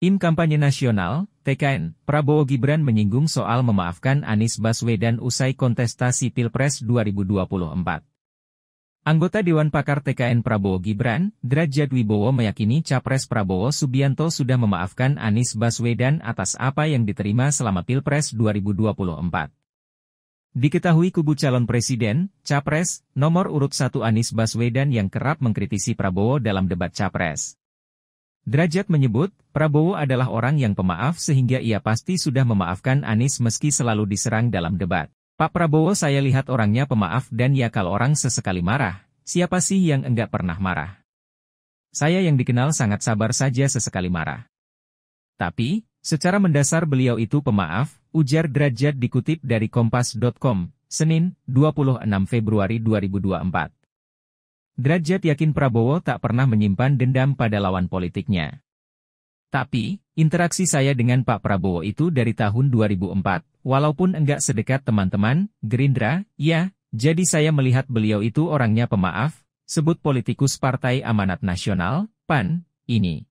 Tim Kampanye Nasional, TKN, Prabowo Gibran menyinggung soal memaafkan Anies Baswedan usai kontestasi Pilpres 2024. Anggota Dewan Pakar TKN Prabowo Gibran, Drajat Wibowo meyakini Capres Prabowo Subianto sudah memaafkan Anies Baswedan atas apa yang diterima selama Pilpres 2024. Diketahui kubu calon presiden, Capres, nomor urut satu Anies Baswedan yang kerap mengkritisi Prabowo dalam debat Capres. Derajat menyebut, Prabowo adalah orang yang pemaaf sehingga ia pasti sudah memaafkan Anies meski selalu diserang dalam debat. Pak Prabowo saya lihat orangnya pemaaf dan ya kalau orang sesekali marah, siapa sih yang enggak pernah marah? Saya yang dikenal sangat sabar saja sesekali marah. Tapi, secara mendasar beliau itu pemaaf, ujar Derajat dikutip dari Kompas.com, Senin, 26 Februari 2024. Derajat yakin Prabowo tak pernah menyimpan dendam pada lawan politiknya. Tapi, interaksi saya dengan Pak Prabowo itu dari tahun 2004, walaupun enggak sedekat teman-teman, Gerindra, ya, jadi saya melihat beliau itu orangnya pemaaf, sebut politikus Partai Amanat Nasional, PAN, ini.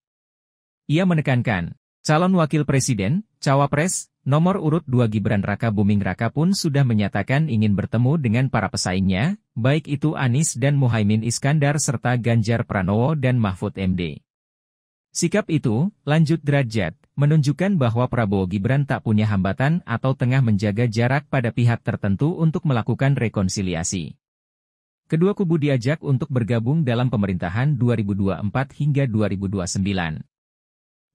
Ia menekankan, calon wakil presiden, cawapres, Nomor urut 2 Gibran Raka Buming Raka pun sudah menyatakan ingin bertemu dengan para pesaingnya, baik itu Anies dan Muhaimin Iskandar serta Ganjar Pranowo dan Mahfud MD. Sikap itu, lanjut derajat, menunjukkan bahwa Prabowo Gibran tak punya hambatan atau tengah menjaga jarak pada pihak tertentu untuk melakukan rekonsiliasi. Kedua kubu diajak untuk bergabung dalam pemerintahan 2024 hingga 2029.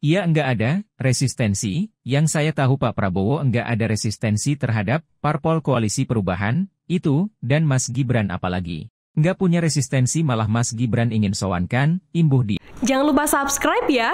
Iya enggak ada resistensi, yang saya tahu Pak Prabowo enggak ada resistensi terhadap parpol koalisi perubahan, itu, dan Mas Gibran apalagi. Enggak punya resistensi malah Mas Gibran ingin sowankan, imbuh di. Jangan lupa subscribe ya!